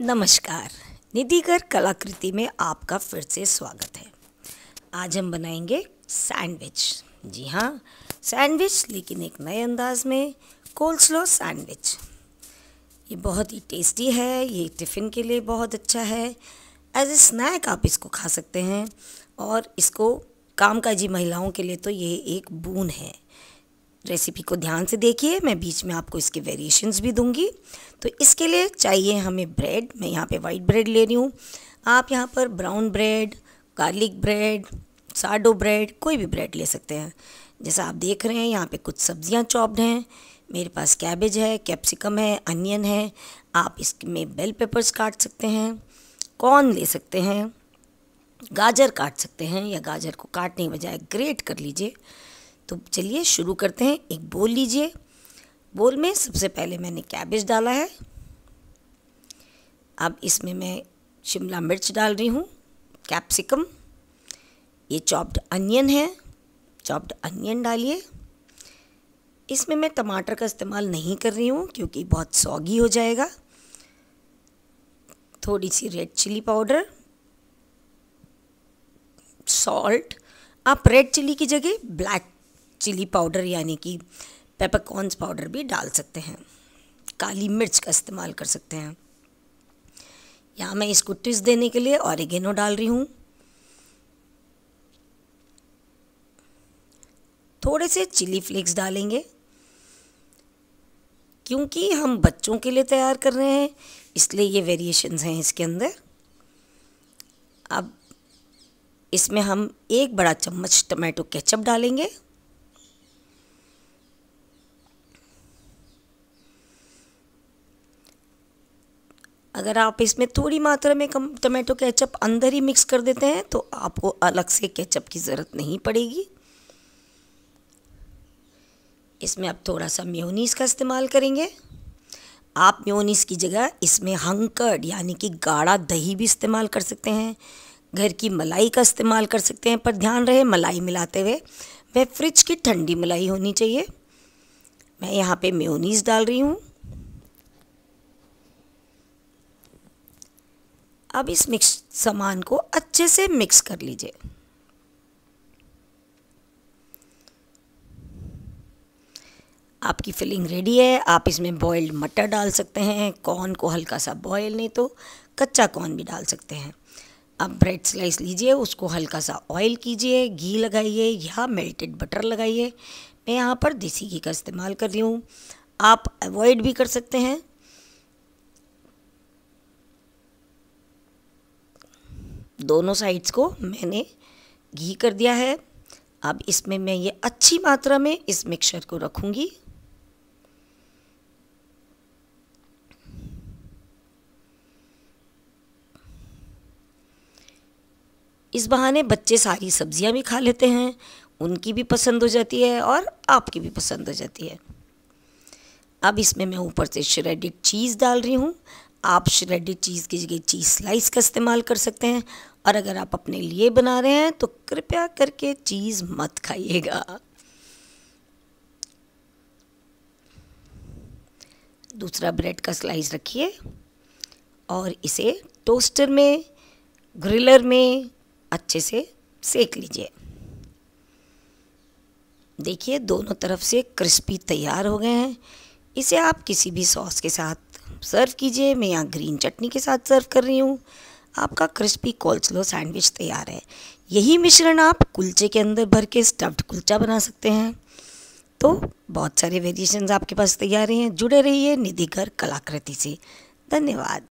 नमस्कार निधिगर कलाकृति में आपका फिर से स्वागत है आज हम बनाएंगे सैंडविच जी हाँ सैंडविच लेकिन एक नए अंदाज में कोल्स्लो सैंडविच ये बहुत ही टेस्टी है ये टिफ़िन के लिए बहुत अच्छा है एज ए स्नैक आप इसको खा सकते हैं और इसको कामकाजी महिलाओं के लिए तो ये एक बून है रेसिपी को ध्यान से देखिए मैं बीच में आपको इसके वेरिएशंस भी दूंगी तो इसके लिए चाहिए हमें ब्रेड मैं यहाँ पे वाइट ब्रेड ले रही हूँ आप यहाँ पर brown bread garlic bread sourdough bread कोई भी ब्रेड ले सकते हैं जैसा आप देख रहे हैं यहाँ पे कुछ सब्जियाँ चॉप्ड हैं मेरे पास कैबेज है कैप्सिकम है अनियन है आप इसमें बेल पेपर्स काट सकते हैं कॉर्न ले सकते हैं गाजर काट सकते हैं या गाजर को काटने के बजाय ग्रेट कर लीजिए तो चलिए शुरू करते हैं एक बोल लीजिए बोल में सबसे पहले मैंने कैबेज डाला है अब इसमें मैं शिमला मिर्च डाल रही हूँ कैप्सिकम ये चॉप्ड अनियन है चॉप्ड अनियन डालिए इसमें मैं टमाटर का इस्तेमाल नहीं कर रही हूँ क्योंकि बहुत सौगी हो जाएगा थोड़ी सी रेड चिली पाउडर सॉल्ट आप रेड चिली की जगह ब्लैक चिली पाउडर यानी कि पेपरकॉर्नस पाउडर भी डाल सकते हैं काली मिर्च का इस्तेमाल कर सकते हैं यहाँ मैं इसको ट्विस्ट देने के लिए ऑरिगेनो डाल रही हूँ थोड़े से चिली फ्लेक्स डालेंगे क्योंकि हम बच्चों के लिए तैयार कर रहे हैं इसलिए ये वेरिएशंस हैं इसके अंदर अब इसमें हम एक बड़ा चम्मच टमाटो केचप डालेंगे अगर आप इसमें थोड़ी मात्रा में कम टमाटो केचप अंदर ही मिक्स कर देते हैं तो आपको अलग से केचप की ज़रूरत नहीं पड़ेगी इसमें आप थोड़ा सा म्योनीस का इस्तेमाल करेंगे आप म्योनीस की जगह इसमें हंकर्ड यानी कि गाढ़ा दही भी इस्तेमाल कर सकते हैं घर की मलाई का इस्तेमाल कर सकते हैं पर ध्यान रहे मलाई मिलाते हुए वह फ्रिज की ठंडी मलाई होनी चाहिए मैं यहाँ पे म्योनीस डाल रही हूँ अब इस मिक्स सामान को अच्छे से मिक्स कर लीजिए आपकी फिलिंग रेडी है आप इसमें बॉयल्ड मटर डाल सकते हैं कॉर्न को हल्का सा बॉयल नहीं तो कच्चा कॉर्न भी डाल सकते हैं अब ब्रेड स्लाइस लीजिए उसको हल्का सा ऑयल कीजिए घी लगाइए या मेल्टेड बटर लगाइए मैं यहाँ पर देसी घी का इस्तेमाल कर रही हूँ आप अवॉइड भी कर सकते हैं दोनों साइड्स को मैंने घी कर दिया है अब इसमें मैं ये अच्छी मात्रा में इस मिक्सचर को रखूंगी इस बहाने बच्चे सारी सब्जियां भी खा लेते हैं उनकी भी पसंद हो जाती है और आपकी भी पसंद हो जाती है अब इसमें मैं ऊपर से श्रेडेड चीज़ डाल रही हूँ आप श्रेडेड चीज़ की जगह चीज़ स्लाइस का इस्तेमाल कर सकते हैं और अगर आप अपने लिए बना रहे हैं तो कृपया करके चीज़ मत खाइएगा दूसरा ब्रेड का स्लाइस रखिए और इसे टोस्टर में ग्रिलर में अच्छे से सेक लीजिए देखिए दोनों तरफ से क्रिस्पी तैयार हो गए हैं इसे आप किसी भी सॉस के साथ सर्व कीजिए मैं यहाँ ग्रीन चटनी के साथ सर्व कर रही हूँ आपका क्रिस्पी कोल्सलो सैंडविच तैयार है यही मिश्रण आप कुलचे के अंदर भर के स्टफ्ड कुलचा बना सकते हैं तो बहुत सारे वेरिएशन आपके पास तैयार हैं जुड़े रहिए निधिकर कलाकृति से धन्यवाद